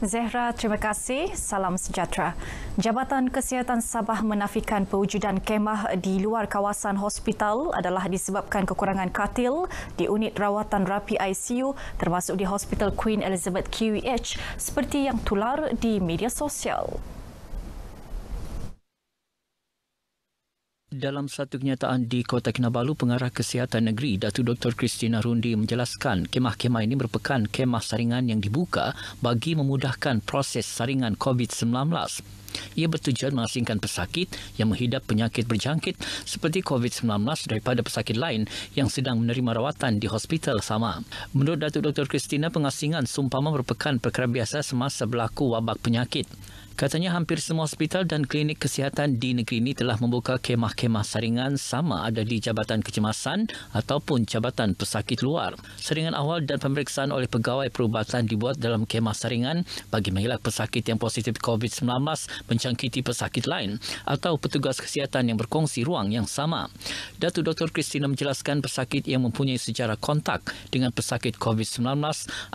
Zehra, terima kasih. Salam sejahtera. Jabatan Kesihatan Sabah menafikan pewujudan kemah di luar kawasan hospital adalah disebabkan kekurangan katil di unit rawatan rapi ICU termasuk di Hospital Queen Elizabeth QEH seperti yang tular di media sosial. Dalam satu kenyataan di Kota Kinabalu, Pengarah Kesihatan Negeri, Datuk Dr. Kristina Rundi menjelaskan kemah-kemah ini merupakan kemah saringan yang dibuka bagi memudahkan proses saringan COVID-19. Ia bertujuan mengasingkan pesakit yang menghidap penyakit berjangkit seperti COVID-19 daripada pesakit lain yang sedang menerima rawatan di hospital sama. Menurut Datuk Dr. Kristina, pengasingan sumpama merupakan perkara biasa semasa berlaku wabak penyakit. Katanya hampir semua hospital dan klinik kesihatan di negeri ini telah membuka kemah-kemah saringan sama ada di Jabatan Kecemasan ataupun Jabatan Pesakit Luar. Saringan awal dan pemeriksaan oleh pegawai perubatan dibuat dalam kemah saringan bagi mengelak pesakit yang positif COVID-19 mencangkiti pesakit lain atau petugas kesihatan yang berkongsi ruang yang sama. Datuk Dr. Kristina menjelaskan pesakit yang mempunyai sejarah kontak dengan pesakit COVID-19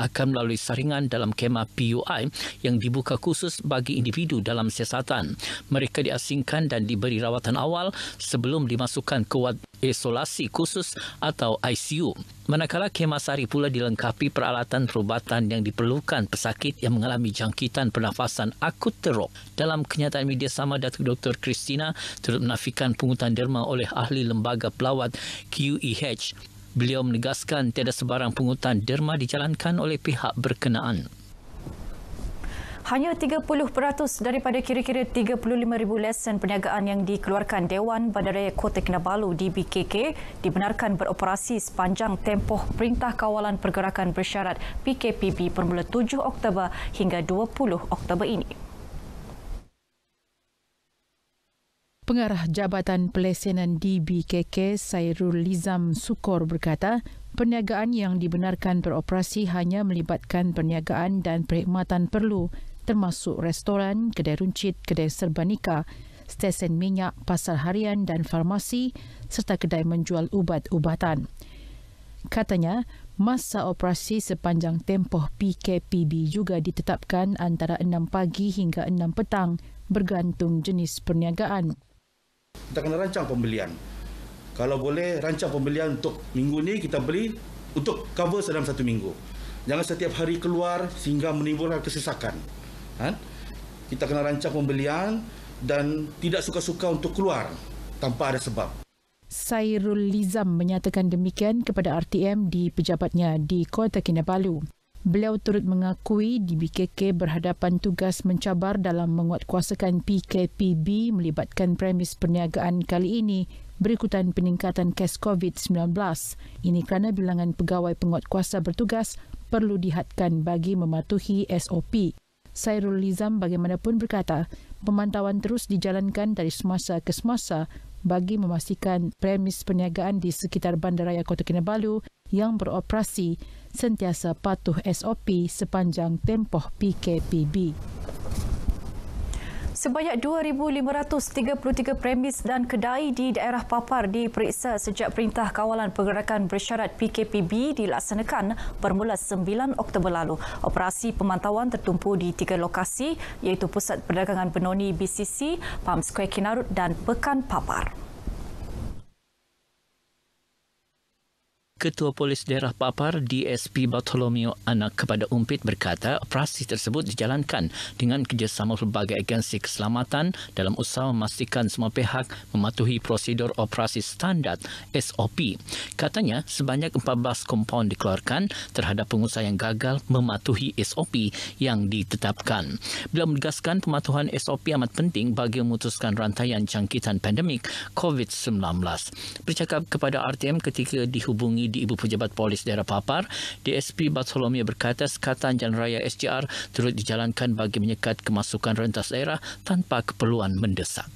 akan melalui saringan dalam kemah PUI yang dibuka khusus bagi individu dalam siasatan. Mereka diasingkan dan diberi rawatan awal sebelum dimasukkan ke wad isolasi khusus atau ICU. Manakala kemasari pula dilengkapi peralatan perubatan yang diperlukan pesakit yang mengalami jangkitan pernafasan akut teruk. Dalam kenyataan media sama Datuk Dr. Christina turut menafikan pungutan derma oleh ahli lembaga pelawat QEH. Beliau menegaskan tiada sebarang pungutan derma dijalankan oleh pihak berkenaan. Hanya 30% daripada kira-kira 35,000 lesen perniagaan yang dikeluarkan Dewan Bandaraya Kota Kinabalu DBKK dibenarkan beroperasi sepanjang tempoh Perintah Kawalan Pergerakan Bersyarat PKPB bermula 7 Oktober hingga 20 Oktober ini. Pengarah Jabatan Pelesenan DBKK Sairul Lizam Sukor berkata, perniagaan yang dibenarkan beroperasi hanya melibatkan perniagaan dan perkhidmatan perlu termasuk restoran, kedai runcit, kedai serba nikah, stesen minyak, pasar harian dan farmasi serta kedai menjual ubat-ubatan. Katanya, masa operasi sepanjang tempoh PKPB juga ditetapkan antara 6 pagi hingga 6 petang bergantung jenis perniagaan. Kita kena rancang pembelian. Kalau boleh, rancang pembelian untuk minggu ni kita beli untuk cover dalam satu minggu. Jangan setiap hari keluar sehingga menimbulkan kesesakan kan? kita kena rancang pembelian dan tidak suka-suka untuk keluar tanpa ada sebab. Sairul Lizam menyatakan demikian kepada RTM di pejabatnya di Kota Kinabalu. Beliau turut mengakui di BKK berhadapan tugas mencabar dalam menguatkuasakan PKPB melibatkan premis perniagaan kali ini berikutan peningkatan kes COVID-19. Ini kerana bilangan pegawai penguatkuasa bertugas perlu dihadkan bagi mematuhi SOP. Sairul Lizam bagaimanapun berkata, pemantauan terus dijalankan dari semasa ke semasa bagi memastikan premis perniagaan di sekitar Bandaraya Kota Kinabalu yang beroperasi sentiasa patuh SOP sepanjang tempoh PKPB. Sebanyak 2,533 premis dan kedai di daerah Papar diperiksa sejak Perintah Kawalan Pergerakan Bersyarat PKPB dilaksanakan bermula 9 Oktober lalu. Operasi pemantauan tertumpu di tiga lokasi iaitu Pusat Perdagangan Benoni BCC, Palm Square Kinarut dan Pekan Papar. Ketua Polis Daerah Papar DSP Bartholomew Anak kepada Umpit berkata operasi tersebut dijalankan dengan kerjasama pelbagai agensi keselamatan dalam usaha memastikan semua pihak mematuhi prosedur operasi standard SOP. Katanya sebanyak 14 kompaun dikeluarkan terhadap pengusaha yang gagal mematuhi SOP yang ditetapkan. Beliau menegaskan pematuhan SOP amat penting bagi memutuskan rantaian jangkitan pandemik COVID-19. Bercakap kepada RTM ketika dihubungi di Ibu Pejabat Polis Daerah Papar, DSP Batholomia berkata sekatan jalan raya SGR turut dijalankan bagi menyekat kemasukan rentas daerah tanpa keperluan mendesak.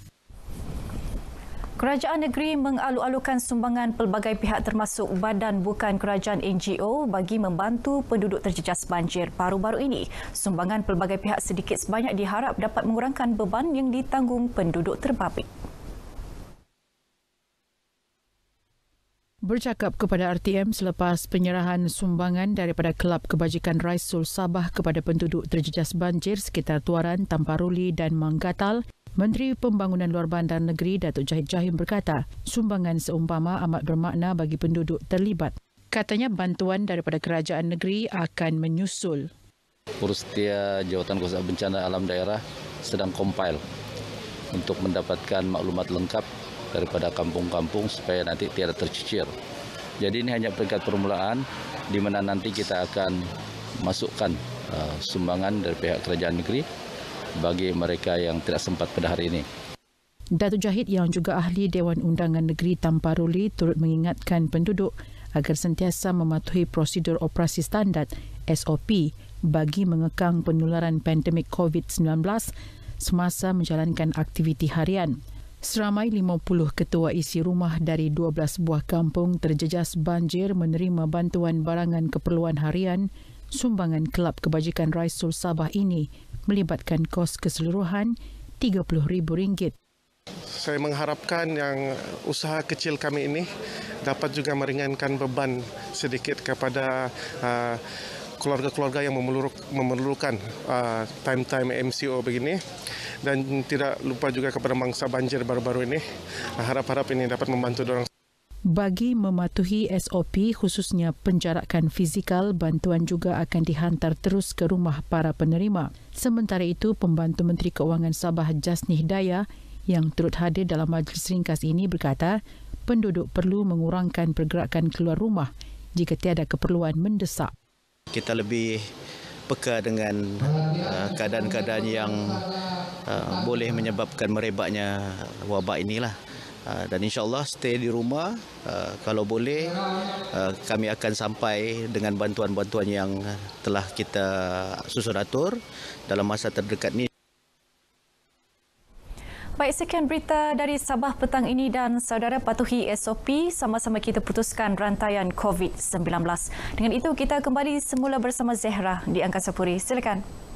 Kerajaan negeri mengalu-alukan sumbangan pelbagai pihak termasuk badan bukan kerajaan NGO bagi membantu penduduk terjejas banjir baru-baru ini. Sumbangan pelbagai pihak sedikit sebanyak diharap dapat mengurangkan beban yang ditanggung penduduk terbabit. bercakap kepada RTM selepas penyerahan sumbangan daripada Kelab Kebajikan Raisul Sabah kepada penduduk terjejas banjir sekitar Tuaran, Tamparuli dan Manggatal, Menteri Pembangunan Luar Bandar Negeri Datuk Jahid Jahim berkata, sumbangan seumpama amat bermakna bagi penduduk terlibat. Katanya bantuan daripada kerajaan negeri akan menyusul. Purustia Jawatan Kuasa Bencana Alam Daerah sedang kompil untuk mendapatkan maklumat lengkap daripada kampung-kampung supaya nanti tidak tercicir. Jadi ini hanya peringkat permulaan di mana nanti kita akan masukkan uh, sumbangan dari pihak kerajaan negeri bagi mereka yang tidak sempat pada hari ini. Datu Jahid yang juga ahli Dewan Undangan Negeri Tamparuli turut mengingatkan penduduk agar sentiasa mematuhi prosedur operasi standar SOP bagi mengekang penularan pandemik COVID-19 semasa menjalankan aktiviti harian. Seramai 50 ketua isi rumah dari 12 buah kampung terjejas banjir menerima bantuan barangan keperluan harian. Sumbangan Kelab Kebajikan Sul Sabah ini melibatkan kos keseluruhan RM30,000. Saya mengharapkan yang usaha kecil kami ini dapat juga meringankan beban sedikit kepada uh, keluarga-keluarga yang memerlukan uh, time-time MCO begini dan tidak lupa juga kepada mangsa banjir baru-baru ini. Harap-harap ini dapat membantu orang. Bagi mematuhi SOP khususnya penjarakan fizikal, bantuan juga akan dihantar terus ke rumah para penerima. Sementara itu, Pembantu Menteri Keuangan Sabah Jasnih Daya yang turut hadir dalam majlis ringkas ini berkata, penduduk perlu mengurangkan pergerakan keluar rumah jika tiada keperluan mendesak. Kita lebih peka dengan uh, keadaan-keadaan yang Ah, boleh menyebabkan merebaknya wabak inilah. Uh, dan insyaAllah stay di rumah ah, kalau boleh kami akan sampai dengan bantuan-bantuan yang telah kita susun atur dalam masa terdekat ini. Baik, sekian berita dari Sabah petang ini dan saudara patuhi SOP sama-sama kita putuskan rantaian COVID-19. Dengan itu, kita kembali semula bersama Zehra di Angkasa Puri. Silakan.